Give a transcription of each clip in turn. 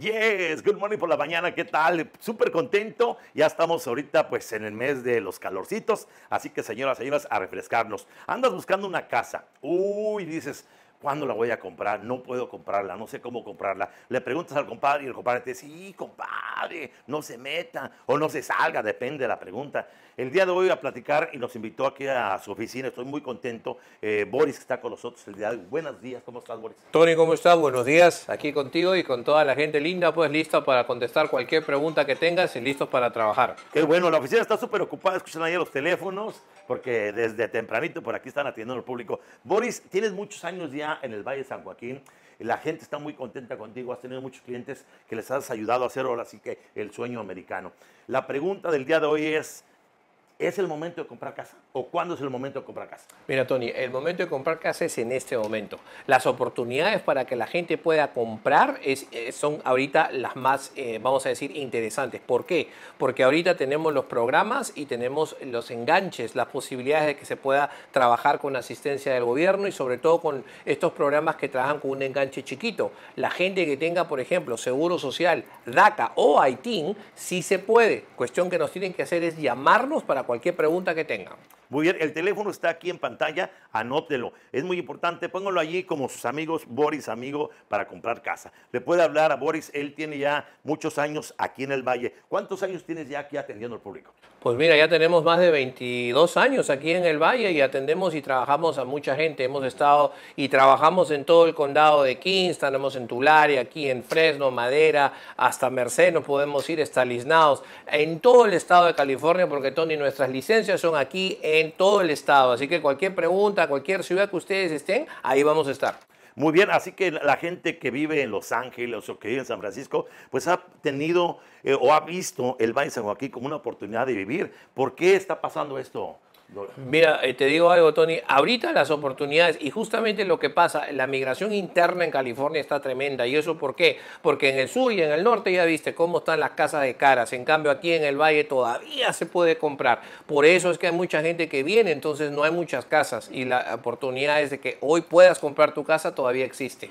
Yes, good morning por la mañana, ¿qué tal? Súper contento, ya estamos ahorita pues en el mes de los calorcitos, así que señoras, señores, a refrescarnos. Andas buscando una casa, uy, dices, ¿Cuándo la voy a comprar? No puedo comprarla, no sé cómo comprarla. Le preguntas al compadre y el compadre te dice, sí, compadre, no se meta o no se salga, depende de la pregunta. El día de hoy voy a platicar y nos invitó aquí a su oficina, estoy muy contento. Eh, Boris está con nosotros el día de hoy. Buenos días, ¿cómo estás, Boris? Tony, ¿cómo estás? Buenos días, aquí contigo y con toda la gente linda, pues listo para contestar cualquier pregunta que tengas y listos para trabajar. Qué bueno, la oficina está súper ocupada, escuchan ahí los teléfonos, porque desde tempranito por aquí están atendiendo al público. Boris, tienes muchos años ya en el Valle de San Joaquín. La gente está muy contenta contigo, has tenido muchos clientes que les has ayudado a hacer ahora así que el sueño americano. La pregunta del día de hoy es, ¿Es el momento de comprar casa? ¿O cuándo es el momento de comprar casa? Mira, Tony, el momento de comprar casa es en este momento. Las oportunidades para que la gente pueda comprar eh, son ahorita las más, eh, vamos a decir, interesantes. ¿Por qué? Porque ahorita tenemos los programas y tenemos los enganches, las posibilidades de que se pueda trabajar con asistencia del gobierno y sobre todo con estos programas que trabajan con un enganche chiquito. La gente que tenga, por ejemplo, Seguro Social, DACA o ITIN, sí se puede. Cuestión que nos tienen que hacer es llamarnos para cualquier pregunta que tengan. Muy bien, el teléfono está aquí en pantalla, anótelo. Es muy importante, póngalo allí como sus amigos, Boris, amigo, para comprar casa. Le puede hablar a Boris, él tiene ya muchos años aquí en el Valle. ¿Cuántos años tienes ya aquí atendiendo al público? Pues mira, ya tenemos más de 22 años aquí en el Valle y atendemos y trabajamos a mucha gente. Hemos estado y trabajamos en todo el condado de Kingston, tenemos en Tulare, aquí en Fresno, Madera, hasta Merced, No podemos ir, estaliznados. en todo el estado de California, porque Tony, nuestras licencias son aquí en en todo el estado. Así que cualquier pregunta, cualquier ciudad que ustedes estén, ahí vamos a estar. Muy bien, así que la gente que vive en Los Ángeles o que vive en San Francisco, pues ha tenido eh, o ha visto el Valle San como una oportunidad de vivir. ¿Por qué está pasando esto? Mira, eh, te digo algo, Tony. Ahorita las oportunidades y justamente lo que pasa, la migración interna en California está tremenda. ¿Y eso por qué? Porque en el sur y en el norte ya viste cómo están las casas de caras. En cambio, aquí en el valle todavía se puede comprar. Por eso es que hay mucha gente que viene, entonces no hay muchas casas. Y la oportunidad es de que hoy puedas comprar tu casa todavía existe.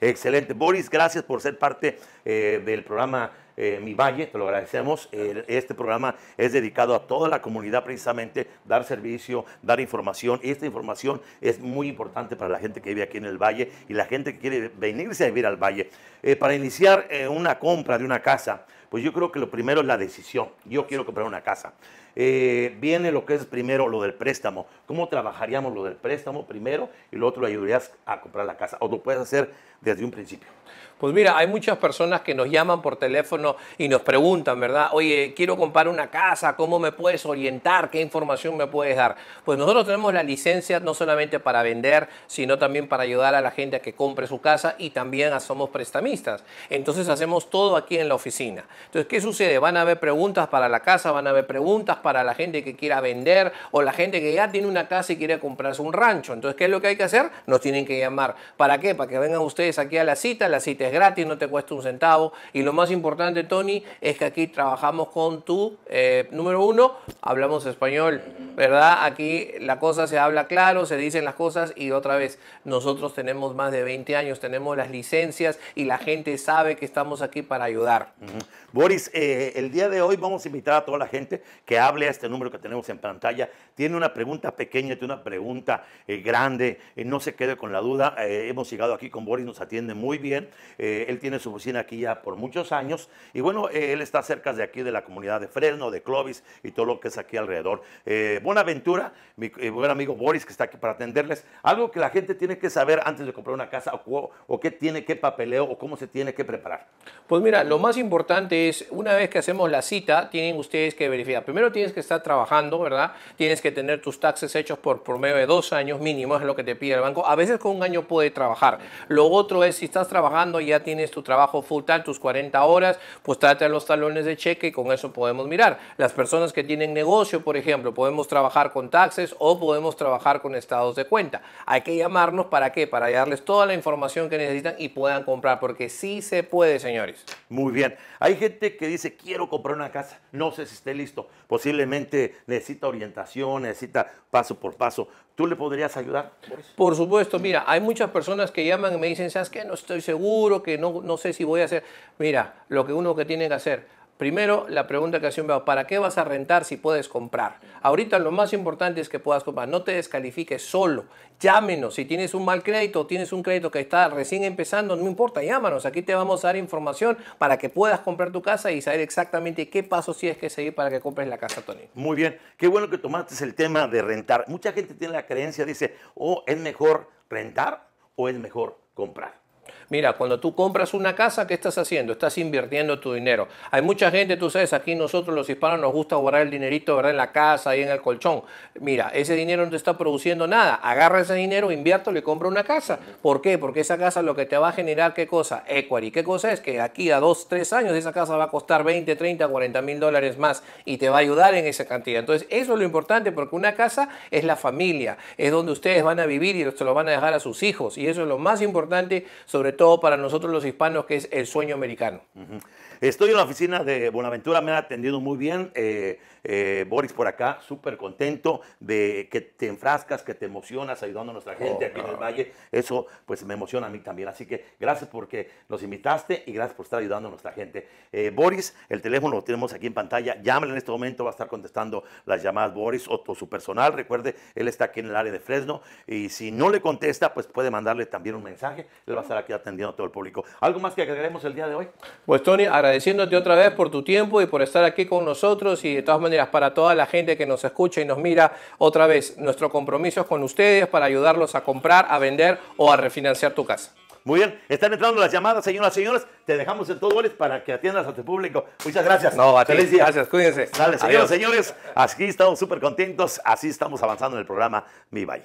Excelente. Boris, gracias por ser parte eh, del programa eh, mi valle, te lo agradecemos. este programa es dedicado a toda la comunidad precisamente, dar servicio, dar información. Esta información es muy importante para la gente que vive aquí en el valle y la gente que quiere venirse a vivir al valle. Eh, para iniciar eh, una compra de una casa, pues yo creo que lo primero es la decisión. Yo quiero comprar una casa. Eh, viene lo que es primero lo del préstamo. ¿Cómo trabajaríamos lo del préstamo primero? Y lo otro lo ayudarías a comprar la casa. O lo puedes hacer desde un principio. Pues mira, hay muchas personas que nos llaman por teléfono y nos preguntan, ¿verdad? Oye, quiero comprar una casa, ¿cómo me puedes orientar? ¿Qué información me puedes dar? Pues nosotros tenemos la licencia no solamente para vender, sino también para ayudar a la gente a que compre su casa y también somos prestamistas. Entonces hacemos todo aquí en la oficina. Entonces, ¿qué sucede? Van a haber preguntas para la casa, van a haber preguntas para la gente que quiera vender o la gente que ya tiene una casa y quiere comprarse un rancho. Entonces, ¿qué es lo que hay que hacer? Nos tienen que llamar. ¿Para qué? Para que vengan ustedes aquí a la cita. La cita es gratis, no te cuesta un centavo. Y lo más importante, Tony, es que aquí trabajamos con tu eh, número uno, hablamos español, ¿verdad? Aquí la cosa se habla claro, se dicen las cosas y otra vez, nosotros tenemos más de 20 años, tenemos las licencias y la gente sabe que estamos aquí para ayudar. Boris, eh, el día de hoy vamos a invitar a toda la gente que hable a este número que tenemos en pantalla. Tiene una pregunta pequeña, tiene una pregunta eh, grande, eh, no se quede con la duda. hemos llegado aquí con Boris, nos atiende muy bien. él tiene su oficina aquí ya por muchos años y bueno, él está cerca de aquí, de la comunidad de Fresno, de Clovis y todo lo que es aquí alrededor. Buenaventura, mi buen amigo Boris que está aquí para atenderles. Algo que la gente tiene que saber antes de comprar una casa o, o qué tiene, qué papeleo o cómo se tiene que preparar. Pues mira, lo más importante una vez que hacemos la cita, tienen ustedes que verificar. Primero tienes que estar trabajando, ¿verdad? Tienes que tener tus taxes hechos por promedio de dos años mínimo, es lo que te pide el banco. A veces con un año puede trabajar. Lo otro es, si estás trabajando, y ya tienes tu trabajo full time, tus 40 horas, pues trate los talones de cheque y con eso podemos mirar. Las personas que tienen negocio, por ejemplo, podemos trabajar con taxes o podemos trabajar con estados de cuenta. Hay que llamarnos para qué? Para darles toda la información que necesitan y puedan comprar, porque sí se puede, señores. Muy bien. Hay gente que dice, quiero comprar una casa, no sé si esté listo. Posiblemente necesita orientación, necesita paso por paso. ¿Tú le podrías ayudar? Por supuesto, mira, hay muchas personas que llaman y me dicen, ¿sabes qué? No estoy seguro, que no, no sé si voy a hacer. Mira, lo que uno que tiene que hacer, Primero, la pregunta que hacía un ¿para qué vas a rentar si puedes comprar? Ahorita lo más importante es que puedas comprar, no te descalifiques solo, llámenos, si tienes un mal crédito, tienes un crédito que está recién empezando, no importa, llámanos, aquí te vamos a dar información para que puedas comprar tu casa y saber exactamente qué pasos tienes que seguir para que compres la casa, Tony. Muy bien, qué bueno que tomaste el tema de rentar. Mucha gente tiene la creencia, dice, o oh, es mejor rentar o es mejor comprar. Mira, cuando tú compras una casa, ¿qué estás haciendo? Estás invirtiendo tu dinero. Hay mucha gente, tú sabes, aquí nosotros los hispanos nos gusta guardar el dinerito, ¿verdad? En la casa y en el colchón. Mira, ese dinero no te está produciendo nada. Agarra ese dinero, invierto, le compra una casa. ¿Por qué? Porque esa casa lo que te va a generar, ¿qué cosa? Equity. ¿Qué cosa es? Que aquí a dos, tres años esa casa va a costar 20, 30, 40 mil dólares más y te va a ayudar en esa cantidad. Entonces, eso es lo importante porque una casa es la familia, es donde ustedes van a vivir y se lo van a dejar a sus hijos. Y eso es lo más importante sobre todo para nosotros los hispanos, que es el sueño americano. Estoy en la oficina de Buenaventura, me han atendido muy bien. Eh, eh, Boris por acá, súper contento de que te enfrascas, que te emocionas ayudando a nuestra oh, gente aquí en el Valle. Eso pues me emociona a mí también. Así que gracias porque nos invitaste y gracias por estar ayudando a nuestra gente. Eh, Boris, el teléfono lo tenemos aquí en pantalla. Llámale en este momento, va a estar contestando las llamadas Boris o, su personal. Recuerde, él está aquí en el área de Fresno y si no le contesta, pues puede mandarle también un mensaje. Él va a estar aquí atendiendo a todo el público. ¿Algo más que agregaremos el día de hoy? Pues Tony, ahora agradeciéndote otra vez por tu tiempo y por estar aquí con nosotros y de todas maneras para toda la gente que nos escucha y nos mira otra vez, nuestro compromiso es con ustedes para ayudarlos a comprar, a vender o a refinanciar tu casa. Muy bien, están entrando las llamadas, señoras y señores. Te dejamos en todo goles para que atiendas a tu público. Muchas gracias. No, Feliz Gracias, cuídense. Dale, señoras y señores, aquí estamos súper contentos. Así estamos avanzando en el programa Mi Valle.